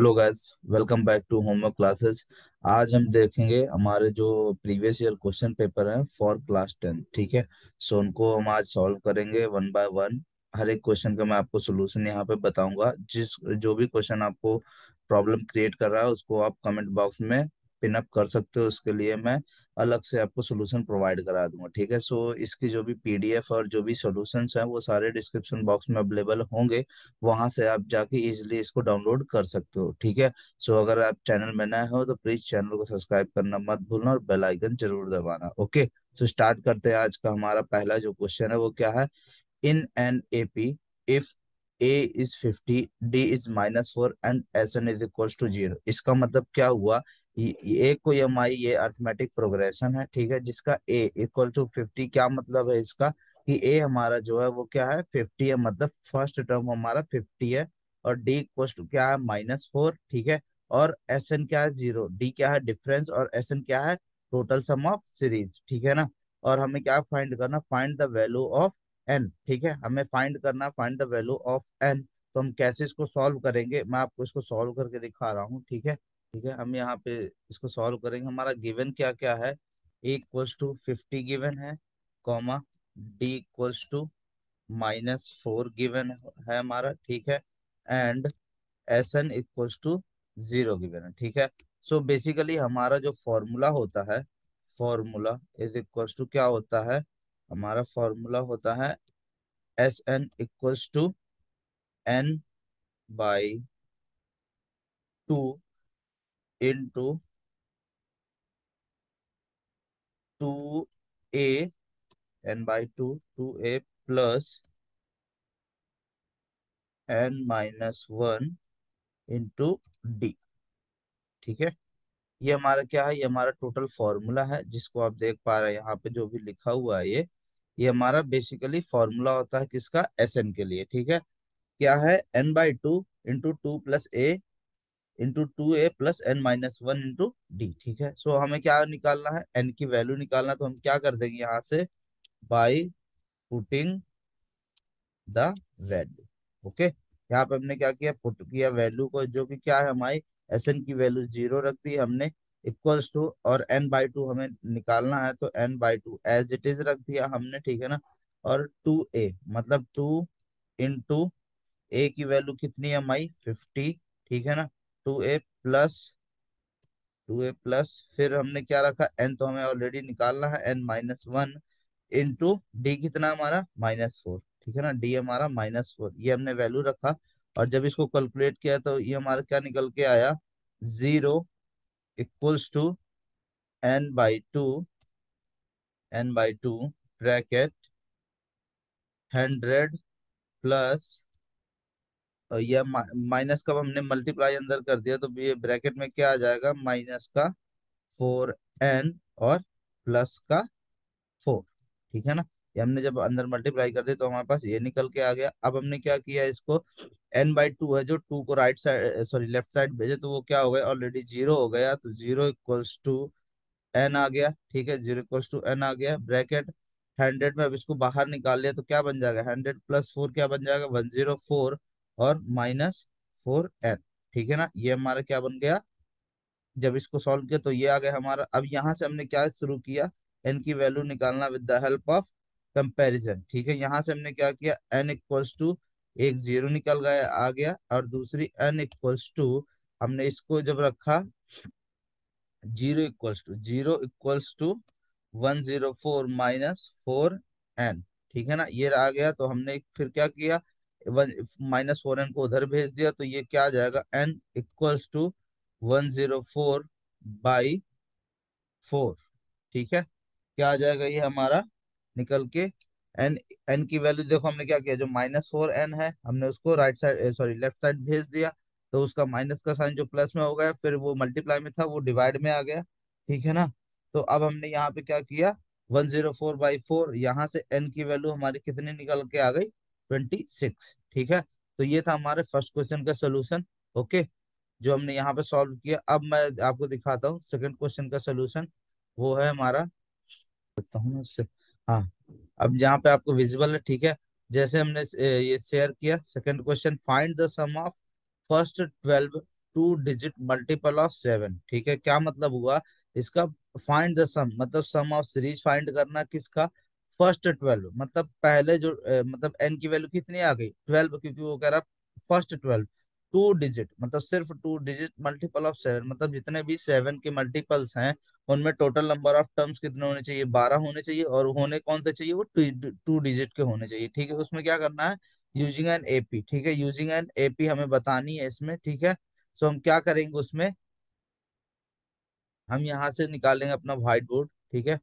Hello guys welcome back to homework classes आज हम देखेंगे हमारे जो प्रीवियस ईयर क्वेश्चन पेपर है फॉर क्लास टेन ठीक है सो उनको हम आज सॉल्व करेंगे वन बाय वन हर एक क्वेश्चन का मैं आपको सोल्यूशन यहाँ पे बताऊंगा जिस जो भी क्वेश्चन आपको प्रॉब्लम क्रिएट कर रहा है उसको आप कमेंट बॉक्स में पिनअप कर सकते हो उसके लिए मैं अलग से आपको सोल्यूशन प्रोवाइड करा दूंगा ठीक है सो so, इसकी जो भी पीडीएफ और जो भी सोल्यूशन है वो सारे डिस्क्रिप्शन बॉक्स में अवेलेबल होंगे वहां से आप जाके इजिली इसको डाउनलोड कर सकते हो ठीक है सो so, अगर आप चैनल में नए हो तो प्लीज चैनल को सब्सक्राइब करना मत भूलना और बेलाइकन जरूर दबाना ओके सो स्टार्ट करते हैं आज का हमारा पहला जो क्वेश्चन है वो क्या है in an A P if A is fifty D is minus four and S N is equal to zero इसका मतलब क्या हुआ ए को एम आई ये अर्थमेटिक प्रोग्रेशन है ठीक है जिसका ए इक्वल टू फिफ्टी क्या मतलब है इसका कि ए हमारा जो है वो क्या है फिफ्टी है मतलब फर्स्ट टर्म हमारा फिफ्टी है और डी इक्वल क्या है माइनस फोर ठीक है और एस एन क्या है जीरो डी क्या है डिफरेंस और एस एन क्या है टोटल सम ऑफ सीरीज ठीक है ना और हमें क्या फाइंड करना find the value of N ठीक है हमें फाइंड करना find the value of N तो हम कैसे इसको सॉल्व करेंगे मैं आपको इसको सॉल्व करके दिखा रहा हूँ ठीक है ठीक है हम यहाँ पे इसको सॉल्व करेंगे हमारा गिवन क्या क्या है एक्वल्स टू फिफ्टी गिवन है comma D equals to minus four given है हमारा ठीक है and S N equals to zero given है ठीक है सो so बेसिकली हमारा जो फॉर्मूला होता है फॉर्मूला इज इक्वल्स टू क्या होता है हमारा फॉर्मूला होता है S N equals to N by two two N by two two A plus N minus one into D ठीक है ये हमारा क्या है ये हमारा टोटल फॉर्मूला है जिसको आप देख पा रहे हैं यहाँ पे जो भी लिखा हुआ है ये ये हमारा बेसिकली फॉर्मूला होता है किसका एस एन के लिए ठीक है क्या है N by two into two plus A into two A plus N minus one into D ठीक है सो so, हमें क्या निकालना है एन की वैल्यू निकालना तो हम क्या कर देंगे यहाँ से by putting the value okay यहाँ पे हमने क्या किया पुट किया वैल्यू को जो कि क्या है हमारी एस एन की वैल्यू जीरो रख दी हमने इक्वल्स टू और एन बाई टू हमें निकालना है तो N by two as it is रख दिया हमने ठीक है ना और टू ए मतलब टू इन टू ए की वैल्यू कितनी है हमारी फिफ्टी ठीक है ना two A plus two A plus फिर हमने क्या रखा एन तो हमें ऑलरेडी निकालना है N minus one into D कितना हमारा माइनस फोर ठीक है ना डी हमारा माइनस फोर ये हमने वैल्यू रखा और जब इसको कैलकुलेट किया तो ये हमारा क्या निकल के आया zero equals to N by two N by two bracket hundred plus यह माइनस का हमने मल्टीप्लाई अंदर कर दिया तो ये ब्रैकेट में क्या आ जाएगा माइनस का फोर एन और प्लस का फोर ठीक है ना ये हमने जब अंदर मल्टीप्लाई कर दिया तो हमारे पास ये निकल के आ गया अब हमने क्या किया इसको एन बाई टू है जो टू को right side sorry left side भेजे तो वो क्या हो गया ऑलरेडी जीरो हो गया तो जीरो इक्वल्स टू एन आ गया ठीक है जीरो इक्वल्स टू एन आ गया ब्रैकेट हंड्रेड में अब इसको बाहर निकाल लिया तो क्या बन जाएगा हंड्रेड प्लस फोर क्या बन जाएगा वन जीरो फोर और माइनस फोर एन ठीक है ना ये हमारा क्या बन गया जब इसको सॉल्व किया तो ये आ गया हमारा अब यहाँ से हमने क्या शुरू किया एन की वैल्यू निकालना with the help of comparison ठीक है यहाँ से हमने क्या किया एन इक्वल्स टू एक जीरो निकल गया आ गया और दूसरी एन इक्वल्स टू हमने इसको जब रखा zero equals to zero equals to one zero four minus four N ठीक है ना ये आ गया तो हमने फिर क्या किया माइनस फोर एन को उधर भेज दिया तो ये क्या आ जाएगा N equals to one zero four by four ठीक है क्या आ जाएगा ये हमारा निकल के एन एन की वैल्यू देखो हमने क्या किया जो माइनस फोर एन है हमने उसको right side sorry left side भेज दिया तो उसका माइनस का साइन जो प्लस में हो गया फिर वो मल्टीप्लाई में था वो डिवाइड में आ गया ठीक है ना तो अब हमने यहाँ पे क्या किया one zero four by four यहाँ से एन की वैल्यू हमारी कितनी निकल के आ गई ट्वेंटी सिक्स ठीक है तो ये था हमारे फर्स्ट क्वेश्चन का सोल्यूशन ओके जो हमने यहाँ पे सॉल्व किया अब मैं आपको दिखाता हूँ सेकंड क्वेश्चन का सोल्यूशन वो है हमारा हाँ अब जहाँ पे आपको विजिबल है ठीक है जैसे हमने ये शेयर किया second question find the sum of first twelve two digit multiple of seven ठीक है क्या मतलब हुआ इसका फाइंड द सम मतलब सम ऑफ सीरीज फाइंड करना किसका फर्स्ट ट्वेल्व मतलब पहले जो मतलब एन की वैल्यू कितनी आ गई ट्वेल्व क्योंकि वो कह रहा फर्स्ट ट्वेल्व टू डिजिट मतलब सिर्फ two digit multiple of seven मतलब जितने भी सेवन के मल्टीपल्स हैं उनमें टोटल नंबर ऑफ टर्म्स कितने होने चाहिए बारह होने चाहिए और होने कौन से चाहिए वो टू डिजिट के होने चाहिए ठीक है उसमें क्या करना है यूजिंग एन एपी ठीक है यूजिंग एन एपी हमें बतानी है इसमें ठीक है सो हम क्या करेंगे उसमें हम यहाँ से निकालेंगे अपना व्हाइट बोर्ड ठीक है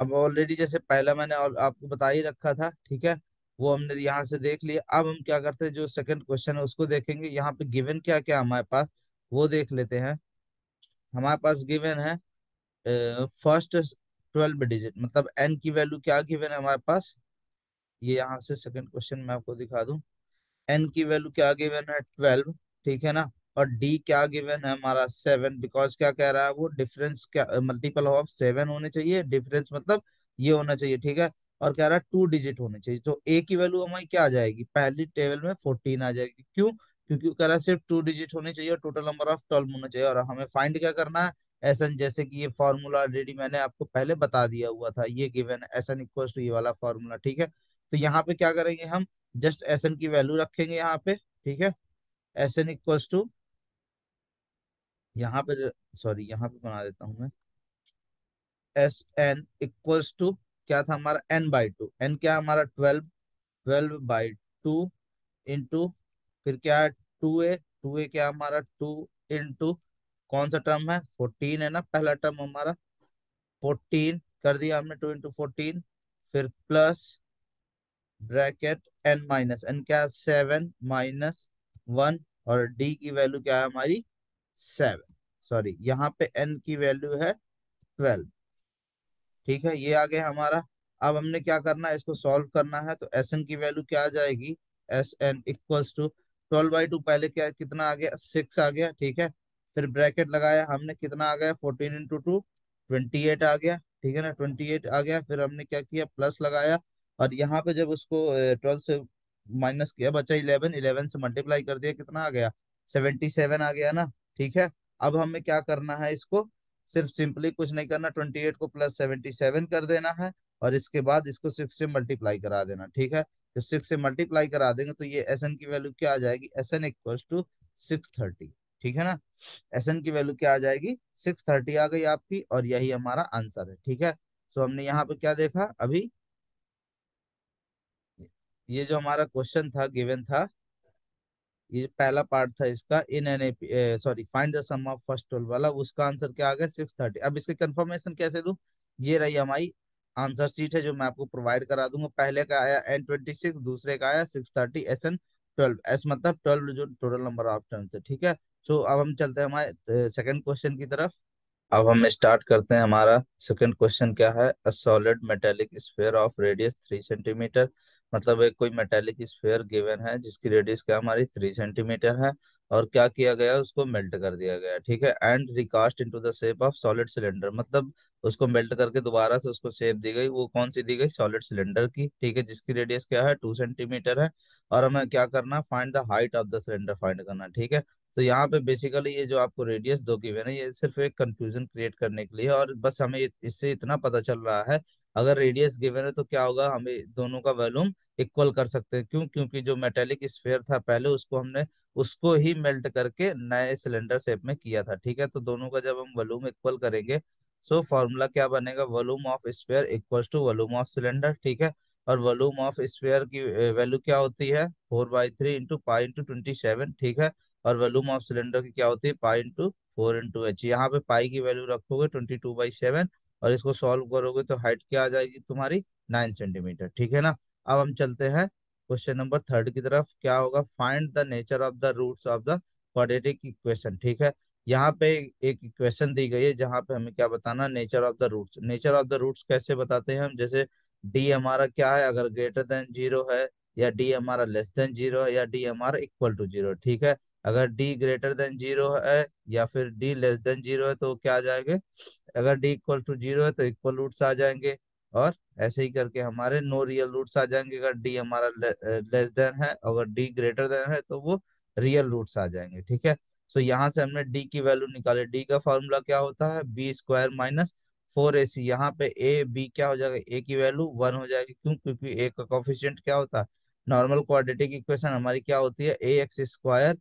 अब ऑलरेडी जैसे पहला मैंने आपको बता ही रखा था ठीक है वो हमने यहाँ से देख लिया अब हम क्या करते हैं जो सेकंड क्वेश्चन है उसको देखेंगे यहाँ पे गिवन क्या क्या हमारे पास वो देख लेते हैं हमारे पास गिवन है फर्स्ट ट्वेल्व डिजिट मतलब एन की वैल्यू क्या गिवन है हमारे पास ये यहाँ से सेकंड क्वेश्चन मैं आपको दिखा दू एन की वैल्यू क्या गिवन है ट्वेल्व ठीक है ना और डी क्या गिवन है हमारा सेवन बिकॉज क्या कह रहा है वो डिफरेंस क्या मल्टीपल ऑफ सेवन होने चाहिए डिफरेंस मतलब ये होना चाहिए ठीक है और कह रहा है टू डिजिट होने चाहिए तो ए की वैल्यू हमारी क्या आ जाएगी पहली टेबल में फोर्टीन आ जाएगी क्यों क्योंकि कह रहा है सिर्फ टू डिजिट होने चाहिए और टोटल नंबर ऑफ ट्वेल्व होना चाहिए और हमें फाइंड क्या करना है एस एन जैसे कि ये फॉर्मूला ऑलरेडी मैंने आपको पहले बता दिया हुआ था ये given S N equal to ये वाला फॉर्मूला ठीक है तो यहाँ पे क्या करेंगे हम जस्ट एस एन की वैल्यू रखेंगे यहाँ पे ठीक है एस एन इक्वल्स टू यहाँ पे सॉरी यहाँ पे बना देता हूं मैं एस एन इक्वल्स टू क्या था हमारा एन बाई टू एन क्या हमारा twelve twelve by two into फिर क्या है टू ए टू ए क्या हमारा टू इंटू कौन सा टर्म है फोर्टीन है ना पहला टर्म हमारा फोर्टीन कर दिया हमने टू इंटू फोर्टीन फिर plus bracket N minus N क्या सेवन माइनस वन और डी की वैल्यू क्या है हमारी सेवन सॉरी यहाँ पे एन की वैल्यू है ट्वेल्व ठीक है ये आ गया हमारा अब हमने क्या करना है इसको सॉल्व करना है तो एस एन की वैल्यू क्या आ जाएगी S N equals to twelve by two पहले क्या कितना आ गया सिक्स आ गया ठीक है फिर ब्रैकेट लगाया हमने कितना आ गया fourteen into two twenty eight आ गया ठीक है ना ट्वेंटी एट आ गया फिर हमने क्या किया प्लस लगाया और यहाँ पे जब उसको ट्वेल्व से माइनस किया बचा इलेवन इलेवन से मल्टीप्लाई कर दिया कितना आ गया सेवेंटी सेवन आ गया ना ठीक है अब हमें क्या करना है इसको सिर्फ सिंपली कुछ नहीं करना ट्वेंटी एट को प्लस सेवेंटी सेवन कर देना है और इसके बाद इसको सिक्स से मल्टीप्लाई करा देना ठीक है जब सिक्स से मल्टीप्लाई करा देंगे तो ये एस एन की वैल्यू क्या आ जाएगी S N equal to six thirty ठीक है ना एस एन की वैल्यू क्या आ जाएगी सिक्स थर्टी आ गई आपकी और यही हमारा आंसर है ठीक है सो हमने यहाँ पे क्या देखा अभी ये जो हमारा क्वेश्चन था गिवन था ये पहला पार्ट था इसका in N sorry find the sum of first twelve वाला उसका आंसर क्या आ गया सिक्स थर्टी अब इसके कंफर्मेशन कैसे दू ये रही हमारी आंसर सीट है जो मैं आपको प्रोवाइड करा दूंगा पहले का आया एन ट्वेंटी सिक्स दूसरे का आया six thirty S N twelve S मतलब ट्वेल्व जो टोटल नंबर ऑफ टर्म थे ठीक है सो so, अब हम चलते हैं हमारे सेकेंड क्वेश्चन की तरफ अब हम स्टार्ट करते हैं हमारा सेकेंड क्वेश्चन क्या है a solid metallic sphere of radius three centimetre मतलब एक कोई मेटेलिक स्फेयर गिवन है जिसकी रेडियस क्या हमारी थ्री सेंटीमीटर है और क्या किया गया उसको मेल्ट कर दिया गया ठीक है and recast into the shape of solid cylinder मतलब उसको मेल्ट करके दोबारा से उसको शेप दी गई वो कौन सी दी गई सॉलिड सिलेंडर की ठीक है जिसकी रेडियस क्या है टू सेंटीमीटर है और हमें क्या करना find the height of the cylinder find करना ठीक है तो यहाँ पे बेसिकली ये जो आपको रेडियस दो की है ये सिर्फ एक कंफ्यूजन क्रिएट करने के लिए और बस हमें इससे इतना पता चल रहा है अगर रेडियस गिवन है तो क्या होगा हमें दोनों का वॉल्यूम इक्वल कर सकते हैं क्यों क्योंकि जो मेटेलिक स्फेयर था पहले उसको हमने उसको ही मेल्ट करके नए सिलेंडर शेप में किया था ठीक है तो दोनों का जब हम वॉल्यूम इक्वल करेंगे सो फॉर्मूला क्या बनेगा volume of sphere equal to volume of cylinder ठीक है और वॉल्यूम ऑफ स्फेयर की वैल्यू क्या होती है four by three into pi into twenty seven ठीक है और वॉल्यूम ऑफ सिलेंडर की क्या होती है pi into four into H यहाँ पे पाई की वैल्यू रखोगे ट्वेंटी टू बाई सेवन और इसको सॉल्व करोगे तो हाइट क्या आ जाएगी तुम्हारी नाइन सेंटीमीटर ठीक है ना अब हम चलते हैं क्वेश्चन नंबर थर्ड की तरफ क्या होगा find the nature of the roots of the quadratic equation ठीक है यहाँ पे एक इक्वेशन दी गई है जहाँ पे हमें क्या बताना nature of the roots nature of the roots कैसे बताते हैं हम जैसे डी हमारा क्या है अगर ग्रेटर देन जीरो है या डी हमारा लेस देन जीरो है या डी हमारा इक्वल टू जीरो ठीक है अगर डी ग्रेटर देन जीरो है या फिर डी लेस देन जीरो है तो क्या आ जाएंगे अगर डी इक्वल टू जीरो है तो इक्वल रूट्स आ जाएंगे और ऐसे ही करके हमारे नो रियल रूट्स आ जाएंगे अगर डी हमारा लेस देन है अगर डी ग्रेटर देन है तो वो रियल रूट्स आ जाएंगे ठीक है सो so, यहाँ से हमने डी की वैल्यू निकाले डी का फॉर्मूला क्या होता है B square minus four A C यहाँ पे ए बी क्या हो जाएगा ए की वैल्यू वन हो जाएगी क्यों क्योंकि ए का कॉफिशियंट क्या होता है नॉर्मल क्वाड्रेटिक इक्वेशन हमारी क्या होती है A x square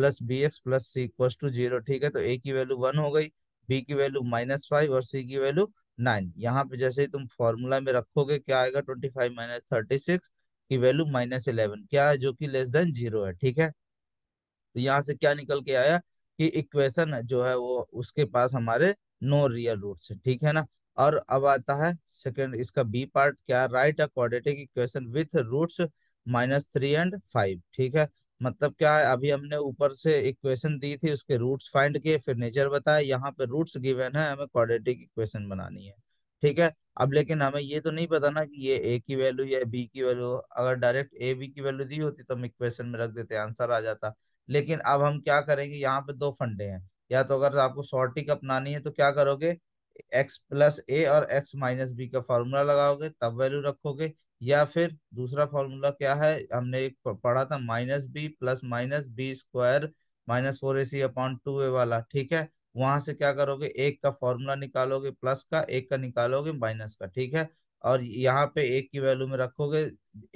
plus B x plus C equal to zero ठीक है तो ए की वैल्यू वन हो गई बी की वैल्यू माइनस फाइव और सी की वैल्यू नाइन यहाँ पे जैसे ही तुम फॉर्मूला में रखोगे क्या आएगा twenty five minus thirty six की वैल्यू माइनस इलेवन क्या है जो कि लेस देन जीरो है ठीक है तो यहाँ से क्या निकल के आया कि इक्वेशन जो है वो उसके पास हमारे नो रियल रूट है ठीक है ना और अब आता है सेकेंड इसका बी पार्ट क्या right quadratic equation with roots minus three and five ठीक है मतलब क्या है अभी हमने ऊपर से इक्वेशन दी थी उसके रूट्स फाइंड किए फिर नेचर बताया यहाँ पे रूट्स गिवन है हमें क्वाड्रेटिक इक्वेशन बनानी है ठीक है अब लेकिन हमें ये तो नहीं पता ना कि ये ए की वैल्यू या बी की वैल्यू अगर डायरेक्ट ए बी की वैल्यू दी होती तो हम इक्वेशन में रख देते आंसर आ जाता लेकिन अब हम क्या करेंगे यहाँ पे दो फंडे हैं या तो अगर आपको शॉर्टिक अपनानी है तो क्या करोगे एक्स प्लस ए और एक्स माइनस बी का फॉर्मूला लगाओगे तब वैल्यू रखोगे या फिर दूसरा फॉर्मूला क्या है हमने एक पढ़ा था minus B plus minus B square minus four A C upon two A वाला ठीक है वहां से क्या करोगे एक का फॉर्मूला निकालोगे प्लस का एक का निकालोगे माइनस का ठीक है और यहाँ पे एक की वैल्यू में रखोगे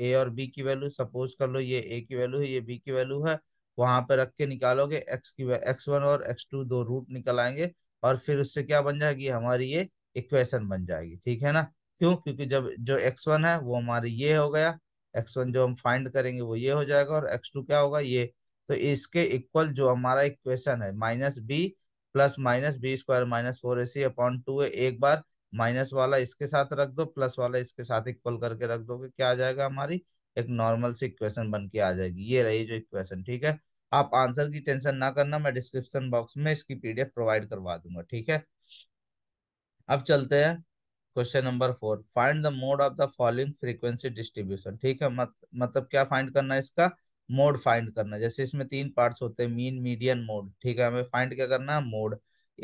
ए और बी की वैल्यू सपोज कर लो ये ए की वैल्यू है ये बी की वैल्यू है वहां पर रख के निकालोगे एक्स की एक्स वन और एक्स टू दो रूट निकल आएंगे और फिर उससे क्या बन जाएगी हमारी ये इक्वेशन बन जाएगी ठीक है ना क्यों क्योंकि जब जो एक्स वन है वो हमारे ये हो गया एक्स वन जो हम फाइंड करेंगे वो ये हो जाएगा और एक्स टू क्या होगा ये तो इसके इक्वल जो हमारा इक्वेशन है minus B plus minus B square minus four A C upon two एक बार माइनस वाला इसके साथ रख दो प्लस वाला इसके साथ इक्वल करके रख दोगे क्या आ जाएगा हमारी एक नॉर्मल सी इक्वेशन बन के आ जाएगी ये रही जो इक्वेशन ठीक है आप आंसर की टेंशन ना करना मैं डिस्क्रिप्शन बॉक्स में इसकी पीडीएफ प्रोवाइड करवा दूंगा ठीक है अब चलते हैं question number four find the mode of the following frequency distribution ठीक है मत, मतलब क्या फाइंड करना है इसका मोड फाइंड करना जैसे इसमें तीन पार्ट्स होते हैं मीन मीडियन मोड ठीक है हमें फाइंड क्या करना है मोड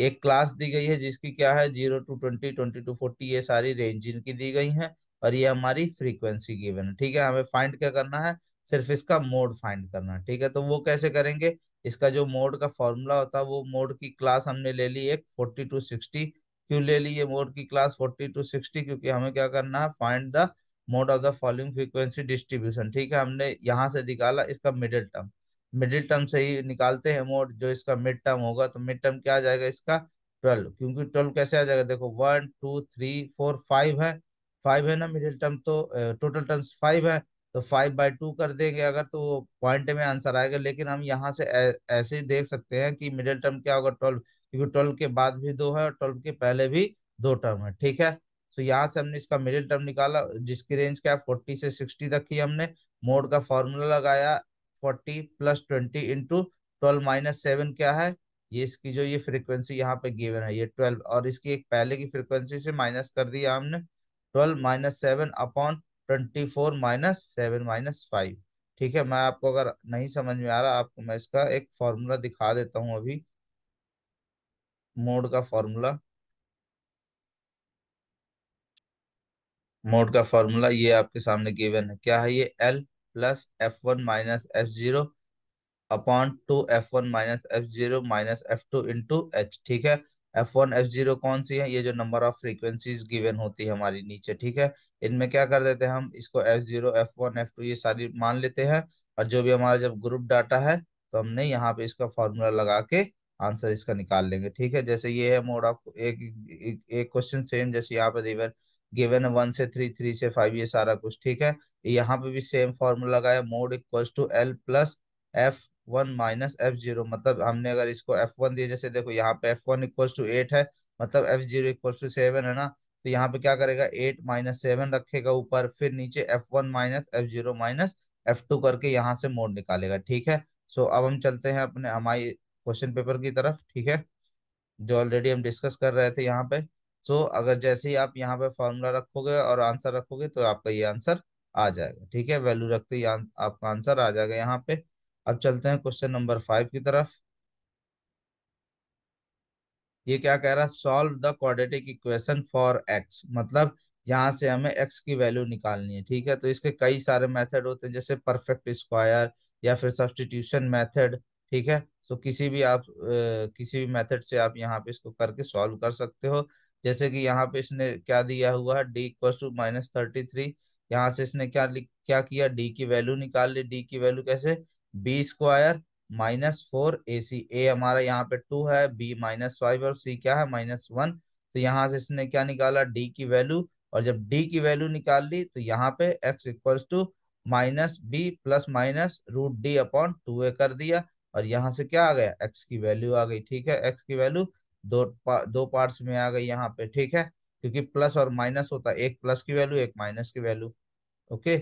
एक क्लास दी गई है जिसकी क्या है zero to twenty twenty to forty ये सारी रेंज इनकी दी गई है और ये हमारी फ्रीक्वेंसी गिवन है ठीक है हमें फाइंड क्या करना है सिर्फ इसका मोड फाइंड करना है ठीक है तो वो कैसे करेंगे इसका जो मोड का फॉर्मूला होता है वो मोड की क्लास हमने ले ली एक फोर्टी टू सिक्सटी क्यों ले ली है मोड की क्लास फोर्टी टू सिक्सटी क्योंकि हमें क्या करना है find the mode of the following frequency distribution ठीक है हमने यहाँ से निकाला इसका मिडिल टर्म मिडिल टर्म से ही निकालते हैं मोड जो इसका मिड टर्म होगा तो मिड टर्म क्या आ जाएगा इसका ट्वेल्व क्योंकि ट्वेल्व कैसे आ जाएगा देखो one two three four five है फाइव है ना मिडिल टर्म तो टोटल टर्म्स फाइव है तो फाइव बाई टू कर देंगे अगर तो पॉइंट में आंसर आएगा लेकिन हम यहाँ से ऐसे ही देख सकते हैं कि मिडिल टर्म क्या होगा ट्वेल्व क्योंकि ट्वेल्व के बाद भी दो है और ट्वेल्व के पहले भी दो टर्म है ठीक है तो यहाँ से हमने इसका मिडिल टर्म निकाला जिसकी रेंज क्या है फोर्टी से सिक्सटी रखी हमने मोड का फॉर्मूला लगाया forty plus twenty into twelve minus seven क्या है ये इसकी जो ये फ्रीक्वेंसी यहाँ पे गिवन है ये ट्वेल्व और इसकी एक पहले की फ्रीक्वेंसी से माइनस कर दिया हमने twelve minus seven upon twenty four minus seven minus five ठीक है मैं आपको अगर नहीं समझ में आ रहा आपको मैं इसका एक फॉर्मूला दिखा देता हूँ अभी मोड का फॉर्मूला मोड का फॉर्मूला ये आपके सामने गिवन है क्या है ये L plus F one minus F zero upon two F one minus F zero minus F two into H ठीक है एफ वन एफ जीरो कौन सी है ये जो नंबर ऑफ फ्रीक्वेंसीज गिवन होती है हमारी नीचे ठीक है इनमें क्या कर देते हैं हम इसको F zero F one F two ये सारी मान लेते हैं और जो भी हमारा जब ग्रुप डाटा है तो हमने यहाँ पे इसका फॉर्मूला लगा के आंसर इसका निकाल लेंगे ठीक है जैसे ये है मोड ऑफ एक एक क्वेश्चन सेम जैसे यहाँ पे रिवर गिवन वन से थ्री थ्री से फाइव ये सारा कुछ ठीक है यहाँ पे भी सेम फॉर्मूला लगाया mode equal to L plus F one minus F zero मतलब हमने अगर इसको एफ वन दिया जैसे देखो यहाँ पे F one equal to eight है मतलब F zero equal to seven है ना तो यहाँ पे क्या करेगा एट माइनस सेवन रखेगा ऊपर फिर नीचे F one minus F zero minus F two करके यहाँ से मोड निकालेगा ठीक है सो अब हम चलते हैं अपने हमारी क्वेश्चन पेपर की तरफ ठीक है जो ऑलरेडी हम डिस्कस कर रहे थे यहाँ पे सो so, अगर जैसे ही आप यहाँ पे फॉर्मूला रखोगे और आंसर रखोगे तो आपका ये आंसर आ जाएगा ठीक है वैल्यू रखते ही आपका आंसर आ जाएगा यहाँ पे अब चलते हैं क्वेश्चन नंबर फाइव की तरफ ये क्या कह रहा है solve the quadratic equation for x मतलब यहाँ से हमें एक्स की वैल्यू निकालनी है ठीक है तो इसके कई सारे मेथड होते हैं जैसे परफेक्ट स्क्वायर या फिर सब्सटीट्यूशन मेथड ठीक है तो किसी भी आप किसी भी मेथड से आप यहाँ पे इसको करके सॉल्व कर सकते हो जैसे कि यहाँ पे इसने क्या दिया हुआ है D equal to minus thirty three यहाँ से इसने क्या क्या किया डी की वैल्यू निकाल ली डी की वैल्यू कैसे B square minus four A C A हमारा यहाँ पे टू है बी माइनस फाइव और सी क्या है माइनस वन तो यहाँ से इसने क्या निकाला डी की वैल्यू और जब डी की वैल्यू निकाल ली तो यहाँ पे x equals to minus B plus minus root D upon two A कर दिया और यहाँ से क्या आ गया एक्स की वैल्यू आ गई ठीक है एक्स की वैल्यू दो पा, दो पार्ट्स में आ गई यहाँ पे ठीक है क्योंकि प्लस और माइनस होता है एक प्लस की वैल्यू एक माइनस की वैल्यू ओके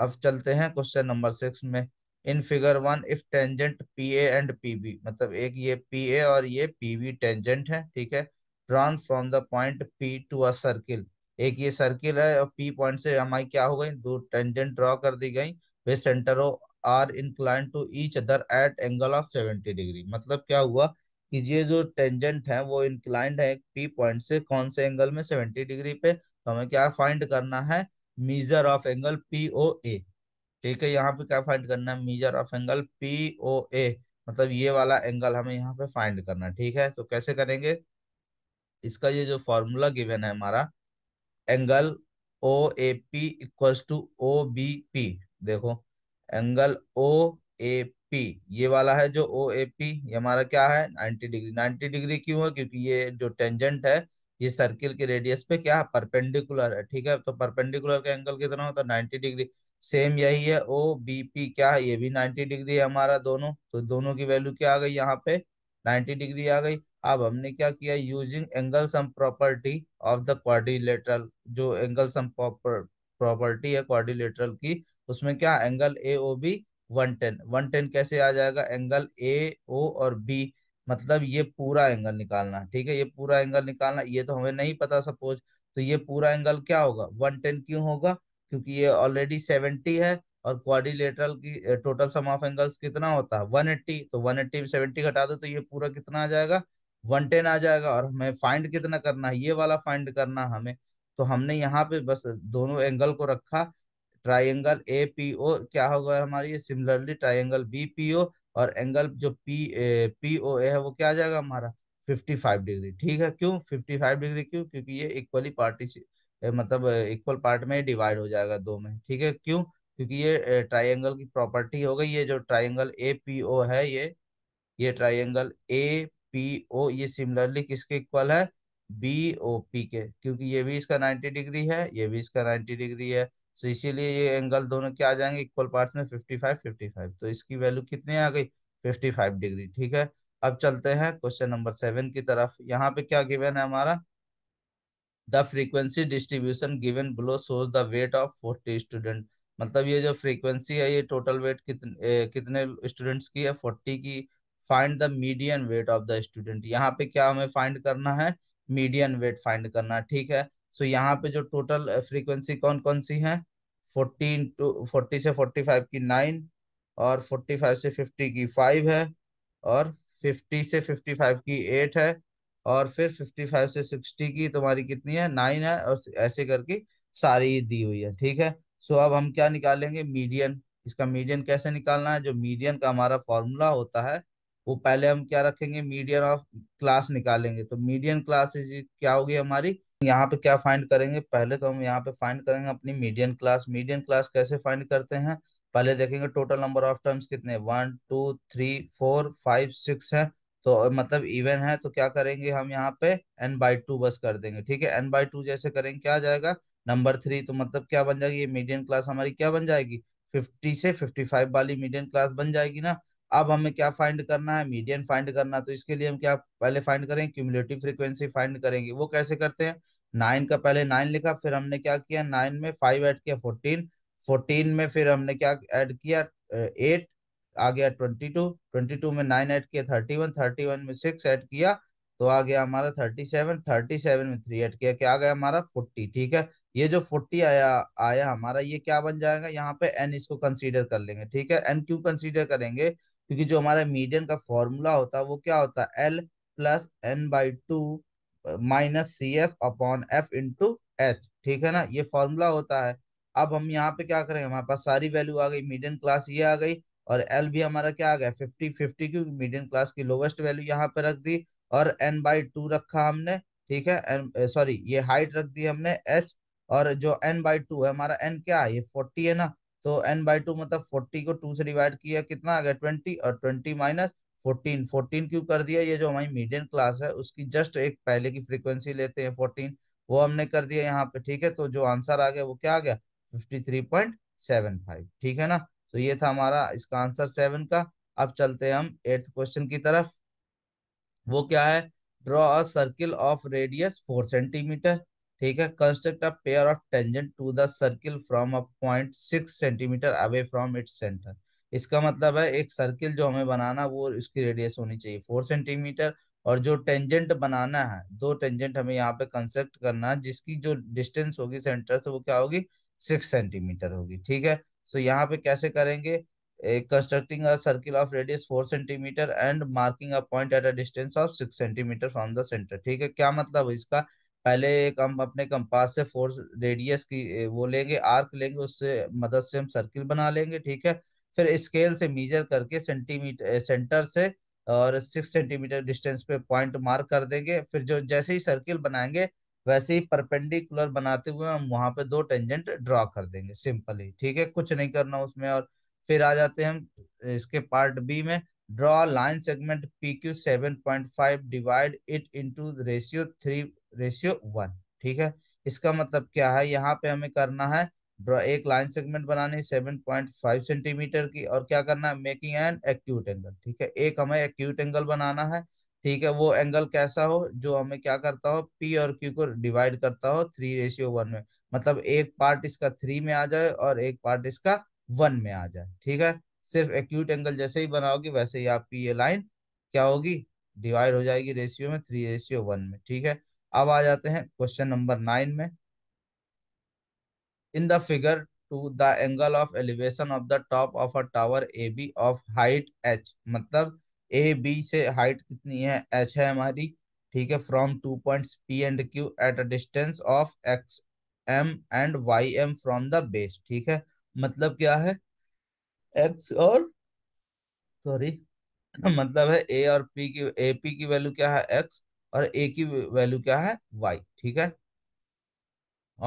अब चलते हैं क्वेश्चन नंबर सिक्स में in figure one if tangent P A and P B मतलब एक ये पी ए और ये पी बी टेंजेंट है ठीक है drawn from the point P to a circle एक ये सर्किल है और पी पॉइंट से हमारी क्या हो गई दो टेंजेंट ड्रॉ कर दी गई वे centre of are incline to each other at angle of seventy degree मतलब क्या हुआ कि ये जो टेंजेंट है वो इनक्लाइंड है पी पॉइंट से कौन से एंगल में सेवेंटी डिग्री पे तो हमें क्या फाइंड करना है measure of angle P O A ठीक है यहाँ पे क्या फाइंड करना है measure of angle P O A मतलब ये वाला एंगल हमें यहाँ पे फाइंड करना है ठीक है तो कैसे करेंगे इसका ये जो फॉर्मूला गिवन है हमारा angle O A P equals to O B P देखो एंगल ओ ए पी ये वाला है जो ओ ए पी ये हमारा क्या है 90 डिग्री 90 डिग्री क्यों है क्योंकि ये जो टेंजेंट है ये सर्किल के रेडियस पे क्या है परपेंडिकुलर है ठीक है तो परपेंडिकुलर का एंगल कितना होता है नाइन्टी डिग्री सेम यही है ओ बी पी क्या है ये भी नाइन्टी डिग्री है हमारा दोनों तो दोनों की वैल्यू क्या आ गई यहाँ पे नाइन्टी डिग्री आ गई अब हमने क्या किया using angle sum property of the quadrilateral जो एंगल सम प्रॉपर्टी है क्वारिलेटरल की उसमें क्या angle A O B one ten one ten कैसे आ जाएगा एंगल ए ओ और बी मतलब ये पूरा एंगल निकालना ठीक है ये पूरा एंगल निकालना ये तो हमें नहीं पता सपोज तो ये पूरा एंगल क्या होगा वन टेन क्यों होगा क्योंकि ये ऑलरेडी सेवेंटी है और क्वारिलेटरल की टोटल सम ऑफ एंगल्स कितना होता है वन एट्टी तो वन एट्टी में सेवेंटी घटा दो तो ये पूरा कितना आ जाएगा वन टेन आ जाएगा और हमें फाइंड कितना करना है ये वाला फाइंड करना हमें तो हमने यहाँ पे बस दोनों एंगल को रखा ट्राइंगल ए पी ओ क्या होगा हमारी similarly triangle B P O और एंगल जो पी ए, पी ओ ए है वो क्या आ जाएगा हमारा 55 डिग्री ठीक है क्यों 55 डिग्री क्यों क्योंकि ये इक्वली पार्टी मतलब इक्वल पार्ट में डिवाइड हो जाएगा दो में ठीक है क्यों क्योंकि ये ट्राइंगल की प्रॉपर्टी हो गई ये जो ट्राइंगल ए पी ओ है ये ये ट्राइंगल ए पी ओ ये सिमिलरली किसके इक्वल है बी ओ पी के क्योंकि ये भी इसका 90 डिग्री है ये भी इसका 90 डिग्री है तो इसीलिए ये एंगल दोनों क्या आ जाएंगे इक्वल पार्ट्स में 55 55 तो इसकी वैल्यू कितनी आ गई 55 डिग्री ठीक है अब चलते हैं क्वेश्चन नंबर सेवन की तरफ यहाँ पे क्या गिवन है हमारा the frequency distribution given below shows the weight of forty student मतलब ये जो फ्रीक्वेंसी है ये टोटल वेट कितने ए, कितने कितने स्टूडेंट्स की है फोर्टी की find the medium weight of the student यहाँ पे क्या हमें फाइंड करना है मीडियन वेट फाइंड करना ठीक है सो so, यहाँ पे जो टोटल फ्रीक्वेंसी uh, कौन कौन सी है फोर्टीन टू फोर्टी से फोर्टी फाइव की नाइन और फोर्टी फाइव से फिफ्टी की फाइव है और फिफ्टी से फिफ्टी फाइव की एट है और फिर फिफ्टी फाइव से सिक्सटी की तुम्हारी कितनी है नाइन है और ऐसे करके सारी दी हुई है ठीक है सो so, अब हम क्या निकालेंगे मीडियन इसका मीडियन कैसे निकालना है जो मीडियन का हमारा फॉर्मूला होता है वो पहले हम क्या रखेंगे मीडियन ऑफ क्लास निकालेंगे तो मीडियन क्लास क्या होगी हमारी यहाँ पे क्या फाइंड करेंगे पहले तो हम यहाँ पे फाइंड करेंगे अपनी मीडियन क्लास मीडियन क्लास कैसे फाइंड करते हैं पहले देखेंगे टोटल नंबर ऑफ टर्म्स कितने one two three four five six है तो मतलब इवन है तो क्या करेंगे हम यहाँ पे एन बाई टू बस कर देंगे ठीक है एन बाई टू जैसे करेंगे क्या आ जाएगा नंबर थ्री तो मतलब क्या बन जाएगी ये मीडियन क्लास हमारी क्या बन जाएगी फिफ्टी से फिफ्टी फाइव वाली मीडियन क्लास बन जाएगी ना अब हमें क्या फाइंड करना है मीडियन फाइंड करना तो इसके लिए हम क्या पहले फाइंड करेंगे क्यूमुलेटिव फ्रीक्वेंसी फाइंड करेंगे वो कैसे करते हैं नाइन का पहले नाइन लिखा फिर हमने क्या किया नाइन में फाइव ऐड किया फोर्टीन फोर्टीन में फिर हमने क्या ऐड किया एट आ गया ट्वेंटी टू ट्वेंटी टू में नाइन ऐड किया थर्टी वन थर्टी वन में सिक्स ऐड किया तो आ गया हमारा थर्टी सेवन थर्टी सेवन में थ्री ऐड किया क्या आ गया हमारा फोर्टी ठीक है ये जो फोर्टी आया आया हमारा ये क्या बन जाएगा यहाँ पे एन इसको कंसीडर कर लेंगे ठीक है एन क्यों कंसीडर करेंगे क्योंकि जो हमारा मीडियन का फॉर्मूला होता है वो क्या होता है L plus N by two minus C F upon F into H ठीक है ना ये फॉर्मूला होता है अब हम यहाँ पे क्या करेंगे हमारे पास सारी वैल्यू आ गई मीडियन क्लास ये आ गई और एल भी हमारा क्या आ गया फिफ्टी फिफ्टी क्योंकि मीडियन क्लास की लोवेस्ट वैल्यू यहाँ पे रख दी और एन बाई टू रखा हमने ठीक है एन सॉरी ये हाइट रख दी हमने एच और जो एन बाई टू है हमारा एन क्या है ये फोर्टी है ना तो एन बाई टू मतलब फोर्टी को टू से डिवाइड किया कितना आ गया ट्वेंटी और ट्वेंटी माइनस फोर्टीन फोर्टीन क्यों कर दिया ये जो हमारी मीडियम क्लास है उसकी जस्ट एक पहले की फ्रीक्वेंसी लेते हैं फोर्टीन वो हमने कर दिया यहाँ पे ठीक है तो जो आंसर आ गया वो क्या आ गया fifty three point seven five ठीक है ना तो ये था हमारा इसका आंसर सेवन का अब चलते हैं हम एट्थ क्वेश्चन की तरफ वो क्या है draw a circle of radius four centimetre ठीक है construct a pair of tangent to the circle from a point six centimetre away from its centre इसका मतलब है एक सर्किल जो हमें बनाना वो इसकी रेडियस होनी चाहिए फोर सेंटीमीटर और जो टेंजेंट बनाना है दो टेंजेंट हमें यहाँ पे कंस्ट्रक्ट करना है जिसकी जो डिस्टेंस होगी सेंटर से वो क्या होगी सिक्स सेंटीमीटर होगी ठीक है सो so, यहाँ पे कैसे करेंगे constructing a circle of radius four centimetre and marking a point at a distance of six centimetre from the centre ठीक है क्या मतलब इसका पहले एक हम अपने कंपास से फोर्स रेडियस की वो लेंगे आर्क लेंगे उससे मदद से हम सर्किल बना लेंगे ठीक है फिर स्केल से मीजर करके सेंटीमीटर सेंटर से और सिक्स सेंटीमीटर डिस्टेंस पे पॉइंट मार्क कर देंगे फिर जो जैसे ही सर्किल बनाएंगे वैसे ही परपेंडिकुलर बनाते हुए हम वहाँ पे दो टेंजेंट ड्रॉ कर देंगे सिंपली ठीक है कुछ नहीं करना उसमें और फिर आ जाते हैं हम इसके पार्ट बी में draw line segment P Q seven point five divide it into ratio three ratio one ठीक है इसका मतलब क्या है यहाँ पे हमें करना है एक लाइन सेगमेंट बनानी सेवन पॉइंट फाइव सेंटीमीटर की और क्या करना है मेकिंग एन एक्यूट एंगल ठीक है एक हमें एक्यूट एंगल बनाना है ठीक है वो एंगल कैसा हो जो हमें क्या करता हो पी और क्यू को डिवाइड करता हो थ्री रेशियो वन में मतलब एक पार्ट इसका थ्री में आ जाए और एक पार्ट इसका वन में आ जाए ठीक है सिर्फ एक्यूट एंगल जैसे ही बनाओगे वैसे ही आपकी ये लाइन क्या होगी डिवाइड हो जाएगी रेशियो में थ्री रेशियो वन में ठीक है अब आ जाते हैं क्वेश्चन नंबर नाइन में in the figure two the angle of elevation of the top of a tower A B of height H मतलब ए बी से हाइट कितनी है एच है हमारी ठीक है from two points P and Q at a distance of x M and y M from the base ठीक है मतलब क्या है एक्स और सॉरी मतलब है ए और पी की ए पी की वैल्यू क्या है एक्स और ए की वैल्यू क्या है वाई ठीक है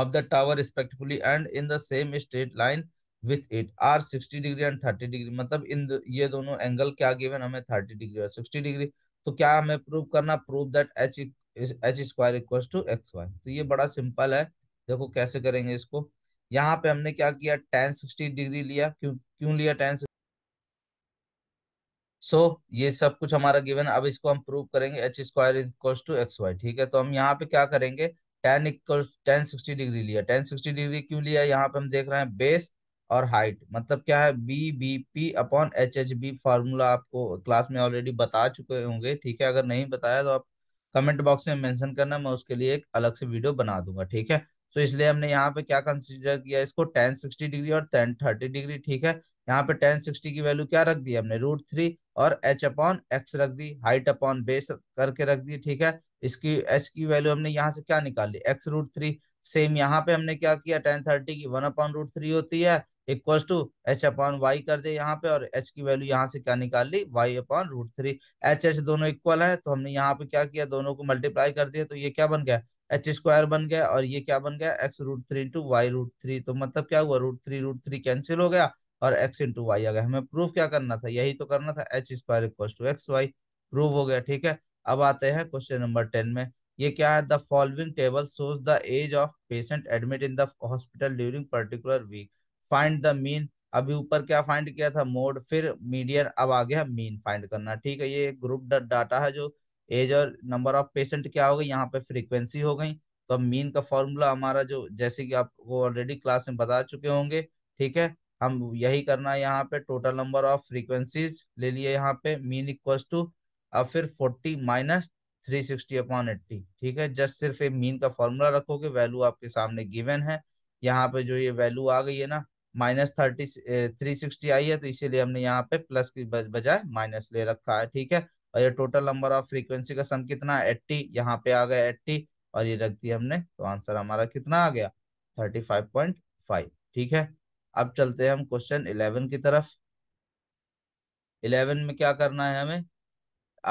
of the tower respectively and in the same straight line with it are sixty degree and thirty degree मतलब इन ये दोनों एंगल क्या गिवन हमें थर्टी डिग्री और सिक्सटी डिग्री तो क्या हमें प्रूव करना prove that H H square equal to x y तो ये बड़ा सिंपल है देखो कैसे करेंगे इसको यहाँ पे हमने क्या किया टेन सिक्सटी डिग्री लिया क्यों क्यों लिया टेन सिक्स सो so, ये सब कुछ हमारा गिवन अब इसको हम प्रूव करेंगे H square is equals to x y ठीक है तो हम यहाँ पे क्या करेंगे tan equal tan sixty degree लिया टेन सिक्सटी डिग्री क्यों लिया यहाँ पे हम देख रहे हैं बेस और हाइट मतलब क्या है B B P upon H H B formula आपको क्लास में ऑलरेडी बता चुके होंगे ठीक है अगर नहीं बताया तो आप कमेंट बॉक्स में मेंशन करना मैं उसके लिए एक अलग से वीडियो बना दूंगा ठीक है तो इसलिए हमने यहाँ पे क्या कंसिडर किया इसको टेन सिक्सटी डिग्री और टेन थर्टी डिग्री ठीक है यहाँ पे टेन सिक्सटी की वैल्यू क्या रख दी हमने रूट थ्री और एच अपॉन एक्स रख दी हाइट अपॉन बेस करके रख दी ठीक है इसकी एच की वैल्यू हमने यहाँ से क्या निकाल ली एक्स रूट थ्री सेम यहाँ पे हमने क्या किया टेन थर्टी की वन अपॉन रूट थ्री होती है equal to H upon y कर दे यहाँ पे और एच की वैल्यू यहाँ से क्या निकाल ली y upon root three H H दोनों इक्वल है तो हमने यहाँ पे क्या किया दोनों को मल्टीप्लाई कर दिया तो ये क्या बन गया एच स्क्वायर बन गया और ये क्या बन गया x root three into y root three तो मतलब क्या हुआ root three root three cancel हो गया और एक्स इंटू वाई आ गया हमें प्रूफ क्या करना था यही तो करना था H square equal to x y prove हो गया ठीक है अब आते हैं क्वेश्चन नंबर टेन में ये क्या है the following table shows the age of patient admit in the hospital during particular week find the mean अभी ऊपर क्या फाइंड किया था मोड फिर मीडियन अब आ गया मीन फाइंड करना ठीक है ये ग्रुप डाटा है जो एज और नंबर ऑफ पेशेंट क्या हो गई यहाँ पे फ्रीक्वेंसी हो गई तो अब मीन का फॉर्मूला हमारा जो जैसे कि आपको ऑलरेडी क्लास में बता चुके होंगे ठीक है हम यही करना है यहाँ पे टोटल नंबर ऑफ फ्रीक्वेंसीज ले लिए यहाँ पे मीन इक्वल टू अब फिर forty minus three sixty upon eighty ठीक है जस्ट सिर्फ ये मीन का फॉर्मूला रखोगे वैल्यू आपके सामने गिवन है यहाँ पे जो ये वैल्यू आ गई है ना माइनस थर्टी थ्री सिक्सटी आई है तो इसीलिए हमने यहाँ पे प्लस की बजाय माइनस ले रखा है ठीक है और ये टोटल नंबर ऑफ फ्रीक्वेंसी का सम कितना एट्टी यहाँ पे आ गया एट्टी और ये रख दिया हमने तो आंसर हमारा कितना आ गया थर्टी फाइव पॉइंट फाइव ठीक है अब चलते हैं हम क्वेश्चन इलेवन की तरफ इलेवन में क्या करना है हमें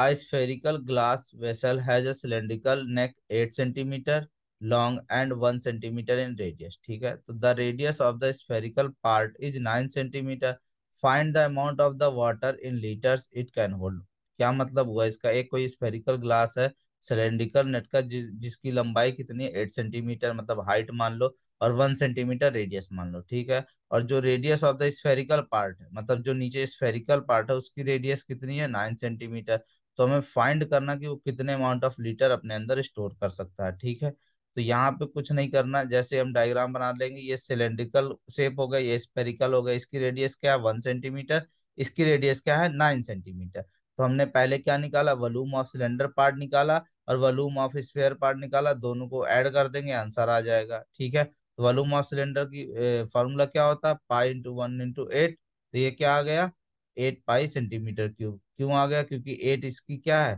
a spherical glass vessel has a cylindrical neck eight centimetre long and one centimetre in radius ठीक है तो the radius of the spherical part is nine centimetre find the amount of the water in litres it can hold क्या मतलब हुआ इसका एक कोई spherical glass है सिलेंड्रिकल नेट का जिस जिसकी लंबाई कितनी एट सेंटीमीटर मतलब हाइट मान लो और वन सेंटीमीटर रेडियस मान लो ठीक है और जो radius of the spherical part है मतलब जो नीचे स्फेरिकल पार्ट है उसकी रेडियस कितनी है नाइन सेंटीमीटर तो हमें फाइंड करना कि वो कितने अमाउंट ऑफ लीटर अपने अंदर स्टोर कर सकता है ठीक है तो यहाँ पे कुछ नहीं करना जैसे हम डायग्राम बना लेंगे ये सिलेंड्रिकल शेप हो गया ये स्पेरिकल हो गया इसकी रेडियस क्या है वन सेंटीमीटर इसकी रेडियस क्या है नाइन सेंटीमीटर तो हमने पहले क्या निकाला वॉल्यूम ऑफ सिलेंडर पार्ट निकाला और वॉल्यूम ऑफ स्पेयर पार्ट निकाला दोनों को ऐड कर देंगे आंसर आ जाएगा ठीक है तो वॉल्यूम ऑफ सिलेंडर की फॉर्मूला क्या होता है pi into one into eight तो ये क्या आ गया एट पाई सेंटीमीटर क्यूब क्यों आ गया क्योंकि एट इसकी क्या है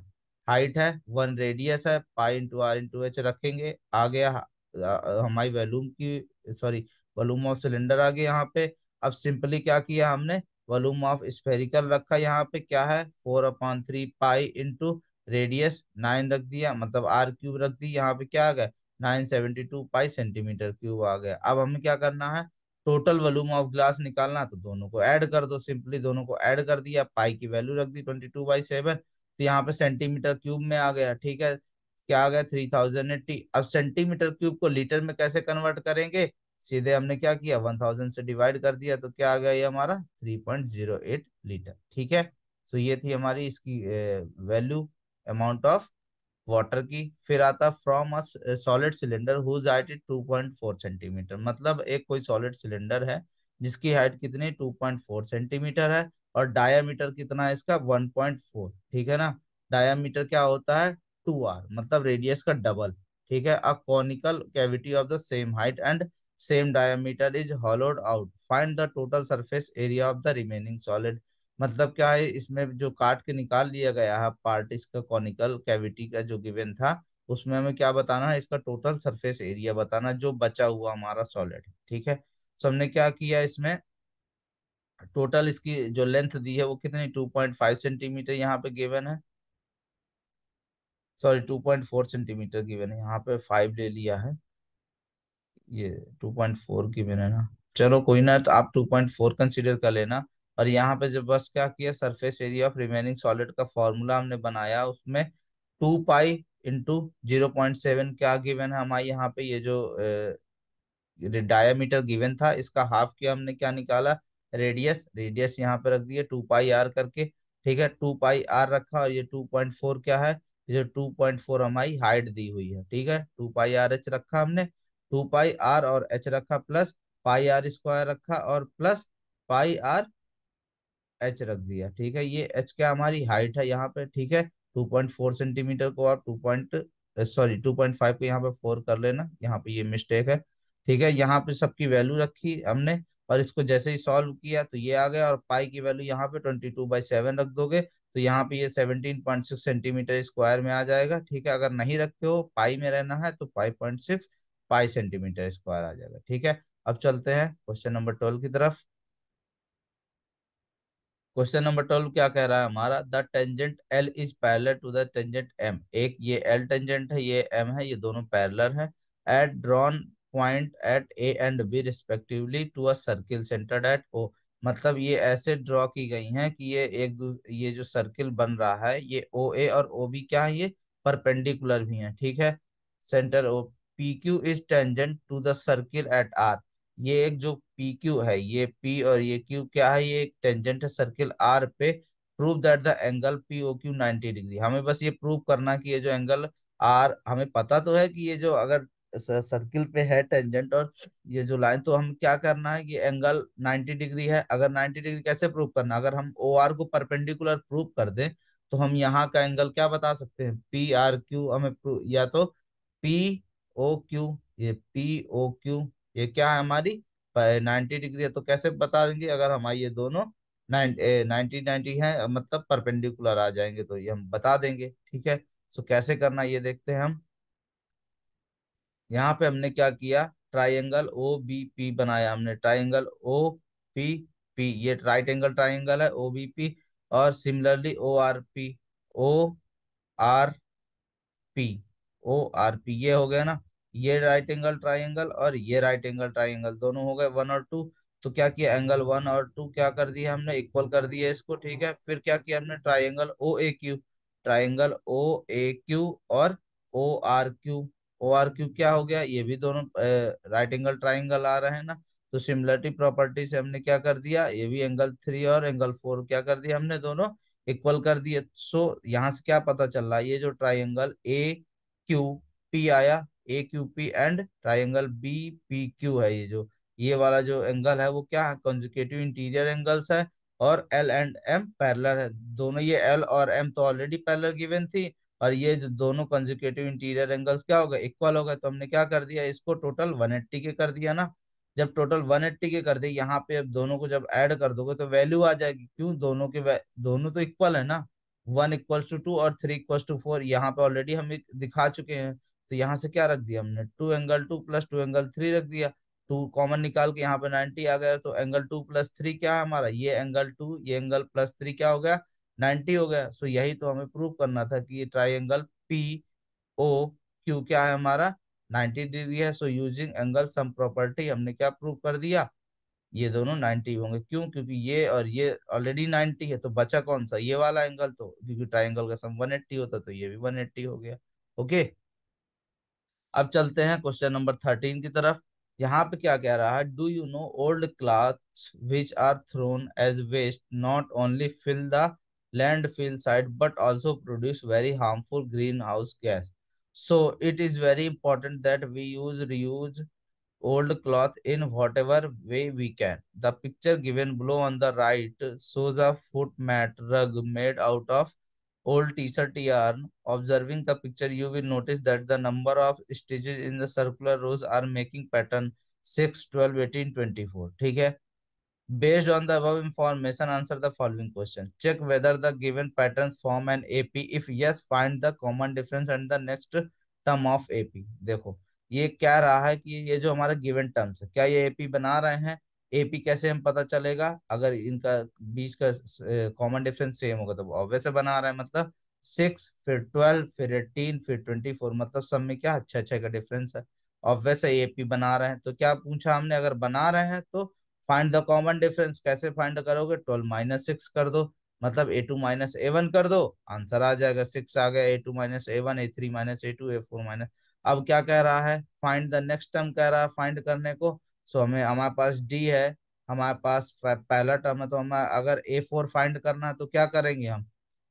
हाइट है वन रेडियस है pi into R into H रखेंगे आ गया हमारी वॉल्यूम की सॉरी वॉल्यूम ऑफ सिलेंडर आ गया यहाँ पे अब सिंपली क्या किया हमने वॉल्यूम ऑफ स्फेरिकल रखा यहाँ पे क्या है four upon three pi into radius nine रख दिया मतलब आर क्यूब रख दी यहाँ पे क्या आ गया nine seventy two pi centimetre cube आ गया अब हमें क्या करना है टोटल वॉल्यूम ऑफ ग्लास निकालना तो दोनों को ऐड कर दो सिंपली दोनों को ऐड कर दिया पाई की वैल्यू रख दी ट्वेंटी टू बाई सेवन तो यहाँ पे सेंटीमीटर क्यूब में आ गया ठीक है क्या आ गया थ्री थाउजेंड एट्टी अब सेंटीमीटर क्यूब को लीटर में कैसे कन्वर्ट करेंगे सीधे हमने क्या किया वन थाउजेंड से डिवाइड कर दिया तो क्या आ गया ये हमारा three point zero eight litre ठीक है तो ये थी हमारी इसकी वैल्यू अमाउंट ऑफ वाटर की फिर आता from a solid cylinder whose height is 2.4 centimetre मतलब एक कोई सॉलिड सिलेंडर है जिसकी हाइट कितनी 2.4 सेंटीमीटर है और डायामीटर कितना है इसका 1.4 ठीक है ना डायामीटर क्या होता है 2r मतलब रेडियस का डबल ठीक है a conical cavity of the same height and same diameter is hollowed out find the total surface area of the remaining solid मतलब क्या है इसमें जो काट के निकाल लिया गया है पार्ट इसका कॉनिकल कैविटी का जो गिवेन था उसमें हमें क्या बताना है इसका टोटल सरफेस एरिया बताना जो बचा हुआ हमारा सॉलिड ठीक है तो हमने क्या किया इसमें टोटल इसकी जो लेंथ दी है वो कितनी 2.5 सेंटीमीटर यहाँ पे गिवन है सॉरी 2.4 सेंटीमीटर गिवन है यहाँ पे फाइव ले लिया है ये 2.4 की है ना चलो कोई ना तो आप 2.4 कंसीडर कर लेना और यहाँ पे जब बस क्या किया surface area of remaining solid का फॉर्मूला हमने बनाया उसमें two pi into zero point seven क्या गिवन है हमारे यहाँ पे ये जो डायमीटर गिवन था इसका हाफ किया हमने क्या निकाला रेडियस रेडियस यहाँ पे रख दिया टू पाई आर करके ठीक है टू पाई आर रखा और ये टू पॉइंट फोर क्या है ये टू पॉइंट फोर हमारी हाइट दी हुई है ठीक है टू पाई आर एच रखा हमने टू पाई आर और एच रखा प्लस पाई आर स्क्वायर रखा और प्लस पाई आर एच रख दिया ठीक है ये एच क्या हमारी हाइट है यहाँ पे ठीक है टू पॉइंट फोर सेंटीमीटर को आप two point sorry two point five को यहाँ पे फोर कर लेना यहाँ पे ये मिस्टेक है ठीक है यहाँ पे सबकी वैल्यू रखी हमने और इसको जैसे ही सॉल्व किया तो ये आ गया और पाई की वैल्यू यहाँ पे ट्वेंटी टू बाई सेवन रख दोगे तो यहाँ पे ये seventeen point six centimetre square में आ जाएगा ठीक है अगर नहीं रखते हो पाई में रहना है तो five point six pi centimetre square आ जाएगा ठीक है अब चलते हैं क्वेश्चन नंबर ट्वेल्व की तरफ क्वेश्चन नंबर ट्वेल्व क्या कह रहा है हमारा the tangent L is parallel to the tangent M एक ये एल टेंजेंट है ये एम है ये दोनों पैरलर है at drawn point at A and B respectively to a circle centred at O मतलब ये ऐसे ड्रॉ की गई हैं कि ये एक ये जो सर्किल बन रहा है ये ओ ए और ओ बी क्या है ये परपेंडिकुलर भी हैं ठीक है centre O P Q is tangent to the circle at R ये एक जो पी क्यू है ये पी और ये क्यू क्या है ये एक टेंजेंट है सर्किल आर पे prove that the angle P O Q ninety degree हमें बस ये प्रूव करना कि ये जो एंगल आर हमें पता तो है कि ये जो अगर सर्किल पे है टेंजेंट और ये जो लाइन तो हम क्या करना है कि एंगल 90 डिग्री है अगर 90 डिग्री कैसे प्रूव करना अगर हम ओ आर को परपेंडिकुलर प्रूव कर दें तो हम यहाँ का एंगल क्या बता सकते हैं पी आर क्यू हमें या तो पी ओ क्यू ये पी ओ क्यू ये क्या है हमारी नाइन्टी डिग्री है तो कैसे बता देंगे अगर हमारी ये दोनों नाइनटी नाइनटी है मतलब परपेंडिकुलर आ जाएंगे तो ये हम बता देंगे ठीक है सो कैसे करना ये देखते हैं हम यहाँ पे हमने क्या किया ट्राइंगल ओ बी पी बनाया हमने ट्राइंगल ओ पी पी ये राइट एंगल ट्राइंगल है ओ बी पी और similarly O R P O R P O R P ये हो गया ना ये राइट एंगल ट्राइंगल और ये राइट एंगल ट्राइंगल दोनों हो गए वन और टू तो क्या किया एंगल वन और टू क्या कर दिया हमने इक्वल कर दिया इसको ठीक है फिर क्या किया हमने triangle O A Q triangle O A Q और O R Q O R Q क्या हो गया ये भी दोनों राइट एंगल ट्राइंगल आ रहे हैं ना तो सिमिलरिटी प्रॉपर्टी से हमने क्या कर दिया ये भी एंगल थ्री और एंगल फोर क्या कर दिया हमने दोनों इक्वल कर दिए सो so, यहाँ से क्या पता चल रहा है ये जो ट्राइंगल ए क्यू पी आया A Q P and triangle B P Q है ये जो ये वाला जो एंगल है वो क्या है कंजुकेटिव इंटीरियर एंगल्स है और एल एंड एम पैरलर है दोनों ये एल और एम तो ऑलरेडी पैरलर गिवन थी और ये जो दोनों कंजुकेटिव इंटीरियर एंगल्स क्या होगा इक्वल हो गए तो हमने क्या कर दिया इसको टोटल एट्टी के कर दिया ना जब टोटल 180 के कर दे यहाँ पे अब दोनों को जब ऐड कर दोगे तो वैल्यू आ जाएगी क्यों दोनों के दोनों तो इक्वल है ना वन इक्वल्स टू टू और थ्री इक्वल्स टू फोर यहाँ पे ऑलरेडी हम दिखा चुके हैं तो यहाँ से क्या रख दिया हमने two angle two plus two angle three रख दिया टू कॉमन निकाल के यहाँ पे नाइनटी आ गया तो एंगल टू प्लस थ्री क्या है हमारा ये एंगल टू ये एंगल प्लस थ्री क्या हो गया नाइनटी हो गया सो यही तो हमें प्रूव करना था कि ये एंगल पी ओ क्यू क्या है हमारा नाइनटी डिग्री है so using angle sum property हमने क्या प्रूव कर दिया ये दोनों 90 होंगे क्यों क्योंकि ये और ये ऑलरेडी 90 है तो बचा कौन सा ये वाला एंगल तो क्योंकि ट्राइंगल का सम वन एट्टी होता तो ये भी वन एट्टी हो गया ओके अब चलते हैं क्वेश्चन नंबर थर्टीन की तरफ यहाँ पे क्या कह रहा है do you know old cloth which are thrown as waste not only fill the landfill side but also produce very harmful greenhouse gas so it is very important that we use reuse old cloth in whatever way we can. The picture given below on the right shows a foot mat rug made out of old t-shirt yarn. Observing the picture, you will notice that the number of stitches in the circular rows are making pattern 6, 12, 18, 24. Okay? Based on the above information, answer the following question. Check whether the given patterns form an AP. If yes, find the common difference and the next term of AP. देखो ये क्या रहा है कि ये जो हमारा given terms है क्या ये एपी बना रहे हैं एपी कैसे हम पता चलेगा अगर इनका बीच का कॉमन डिफरेंस सेम होगा तो ऑब्वियस बना रहा है मतलब सिक्स फिर ट्वेल्व फिर एटीन फिर ट्वेंटी फोर मतलब सब में क्या अच्छा अच्छा का डिफरेंस है ऑब्वियस एपी बना रहे हैं तो क्या पूछा हमने अगर बना रहे हैं तो फाइंड द कॉमन डिफरेंस कैसे फाइंड करोगे ट्वेल्व माइनस सिक्स कर दो मतलब A two minus A one कर दो आंसर आ जाएगा सिक्स आ गया A two minus A one A three minus A two A four minus अब क्या कह रहा है फाइंड द नेक्स्ट टर्म कह रहा है फाइंड करने को सो so, हमें हमारे पास डी है हमारे पास पहला टर्म है तो हमें अगर ए फोर फाइंड करना है तो क्या करेंगे हम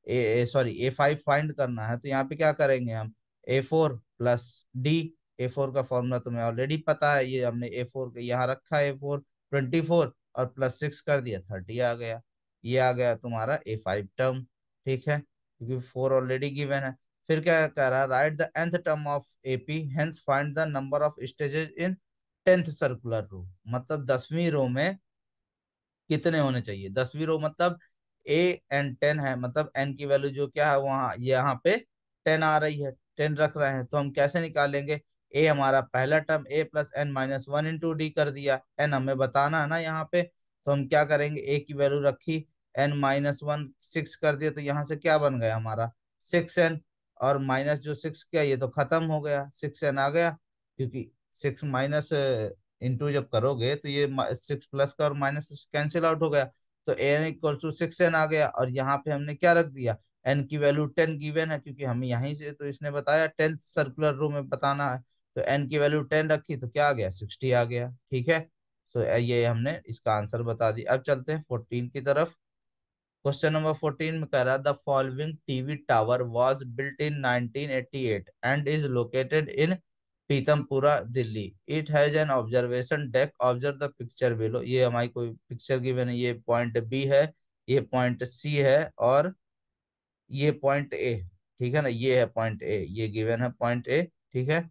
A sorry A five find करना है तो यहाँ पे क्या करेंगे हम A four plus D A four का फॉर्मूला तुम्हें ऑलरेडी पता है ये हमने ए फोर यहाँ रखा है ए फोर ट्वेंटी फोर और प्लस सिक्स कर दिया थर्टी आ गया ये आ गया तुम्हारा ए फाइव टर्म ठीक है क्योंकि फोर ऑलरेडी गिवेन है फिर क्या कह रहा है write the nth term of AP hence find the number of stages in tenth circular row मतलब दसवीं रो में कितने होने चाहिए दसवीं रो मतलब ए एंड टेन है मतलब एन की वैल्यू जो क्या है वहां यहाँ पे टेन आ रही है टेन रख रहे हैं तो हम कैसे निकालेंगे ए हमारा पहला term A plus N minus one into D कर दिया एन हमें बताना है ना यहाँ पे तो हम क्या करेंगे ए की वैल्यू रखी एन माइनस वन सिक्स कर दिया तो यहाँ से क्या बन गया हमारा सिक्स एन और माइनस जो सिक्स किया ये तो खत्म हो गया सिक्स एन आ गया क्योंकि सिक्स माइनस इंटू जब करोगे तो ये सिक्स प्लस का और माइनस कैंसिल आउट हो गया तो N equal to six N आ गया और यहाँ पे हमने क्या रख दिया एन की वैल्यू टेन गिवेन है क्योंकि हम यहीं से तो इसने बताया टेंथ सर्कुलर रो में बताना है तो एन की वैल्यू टेन रखी तो क्या आ गया सिक्सटी आ गया ठीक है तो ये हमने इसका आंसर बता दिया अब चलते हैं फोर्टीन की तरफ क्वेश्चन नंबर फोर्टीन में कह रहा है the following TV tower was built in 1988 and is located in Pitampura Delhi it has an observation deck observe the picture below ये हमारी कोई पिक्चर की मैंने ये पॉइंट बी है ये पॉइंट सी है और ये पॉइंट ए ठीक है ना ये है पॉइंट ए ये गिवन है पॉइंट ए ठीक है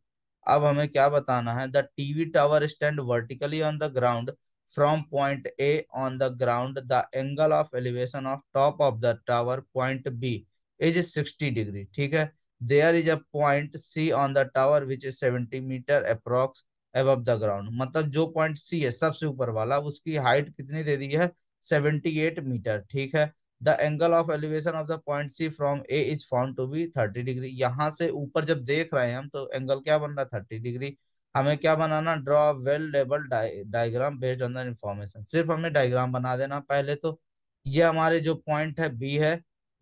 अब हमें क्या बताना है the TV tower stand vertically on the ground from point A on the ground, the angle of elevation of top of the tower, point B, is 60 degree. ठीक है There is a point C on the tower which is 70 meter approx above the ground. मतलब जो point C है सबसे ऊपर वाला उसकी height कितनी दे दी है 78 मीटर ठीक है the angle of elevation of the point C from A is found to be thirty degree यहाँ से ऊपर जब देख रहे हैं हम तो एंगल क्या बन रहा है थर्टी डिग्री हमें क्या बनाना draw well label diagram based on the information सिर्फ हमने डायग्राम बना देना पहले तो ये हमारे जो पॉइंट है बी है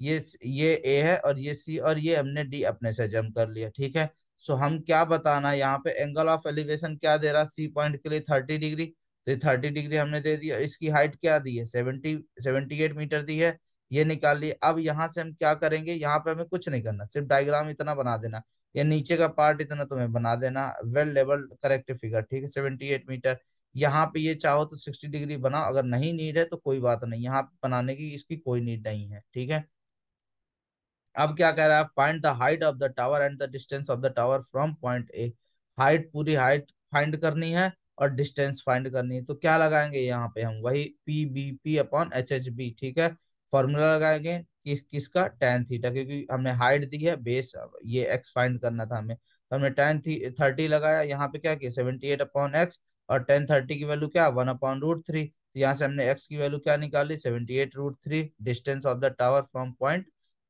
ये ये ए है और ये सी और ये हमने डी अपने से जम कर लिया ठीक है सो हम क्या बताना यहाँ पे एंगल ऑफ एलिवेशन क्या दे रहा सी पॉइंट के लिए थर्टी डिग्री तो थर्टी डिग्री हमने दे दिया इसकी हाइट क्या दी है सेवेंटी सेवेंटी एट मीटर दी है ये निकाल लिए अब यहाँ से हम क्या करेंगे यहाँ पे हमें कुछ नहीं करना सिर्फ डायग्राम इतना बना देना या नीचे का पार्ट इतना तुम्हें बना देना वेल लेवल करेक्ट फिगर ठीक है सेवेंटी एट मीटर यहाँ पे ये चाहो तो सिक्सटी डिग्री बनाओ अगर नहीं नीड है तो कोई बात नहीं यहाँ बनाने की इसकी कोई नीड नहीं है ठीक है अब क्या कह रहा है find the height of the tower and the distance of the tower from point A height पूरी हाइट फाइंड करनी है और डिस्टेंस फाइंड करनी है तो क्या लगाएंगे यहाँ पे हम वही P B P upon H H B ठीक है फॉर्मूला लगाएंगे किस किसका टेन थीटा क्योंकि हमने हाइट दी है बेस ये एक्स फाइंड करना था हमें तो हमने टेन थी थर्टी लगाया यहाँ पे क्या किया सेवेंटी एट अपॉन एक्स और टेन थर्टी की वैल्यू क्या वन अपॉन रूट थ्री तो यहाँ से हमने एक्स की वैल्यू क्या निकाली seventy eight root three distance of the tower from point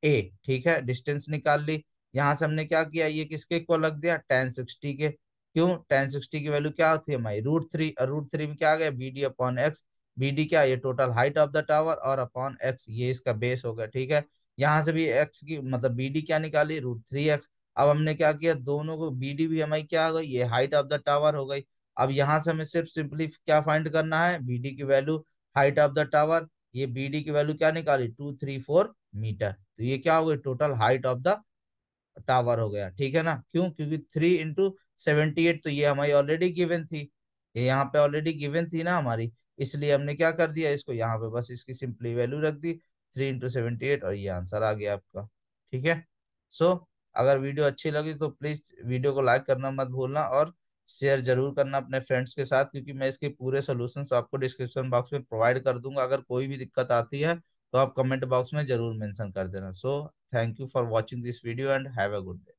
A ठीक है डिस्टेंस निकाल ली यहाँ से हमने क्या किया ये किसके को लग दिया टेन सिक्सटी के क्यों टेन सिक्सटी की वैल्यू क्या होती है हमारी रूट थ्री और रूट थ्री में क्या आ गया B D upon X B D क्या ये total height of the tower और अपॉन एक्स ये इसका बेस हो गया ठीक है यहाँ से भी एक्स की मतलब बी डी क्या निकाली रूट थ्री एक्स अब हमने क्या किया दोनों को बी डी भी हमारी क्या हो गई ये हाइट ऑफ द टावर हो गई अब यहाँ से हमें सिर्फ सिंपली क्या फाइंड करना है बी डी की value height of the tower ये बी डी की वैल्यू क्या निकाली टू थ्री फोर मीटर तो ये क्या हो गई total height of the tower हो गया ठीक है ना क्यों क्योंकि थ्री इंटू सेवेंटी एट तो ये हमारी ऑलरेडी गिवन थी ये यहाँ पे ऑलरेडी गिवन थी ना हमारी इसलिए हमने क्या कर दिया इसको यहाँ पे बस इसकी सिंपली वैल्यू रख दी थ्री इंटू सेवेंटी एट और ये आंसर आ गया आपका ठीक है सो so, अगर वीडियो अच्छी लगी तो प्लीज वीडियो को लाइक करना मत भूलना और शेयर जरूर करना अपने फ्रेंड्स के साथ क्योंकि मैं इसके पूरे सोल्यूशन आपको डिस्क्रिप्शन बॉक्स में प्रोवाइड कर दूंगा अगर कोई भी दिक्कत आती है तो आप कमेंट बॉक्स में जरूर मेंशन कर देना so thank you for watching this video and have a good day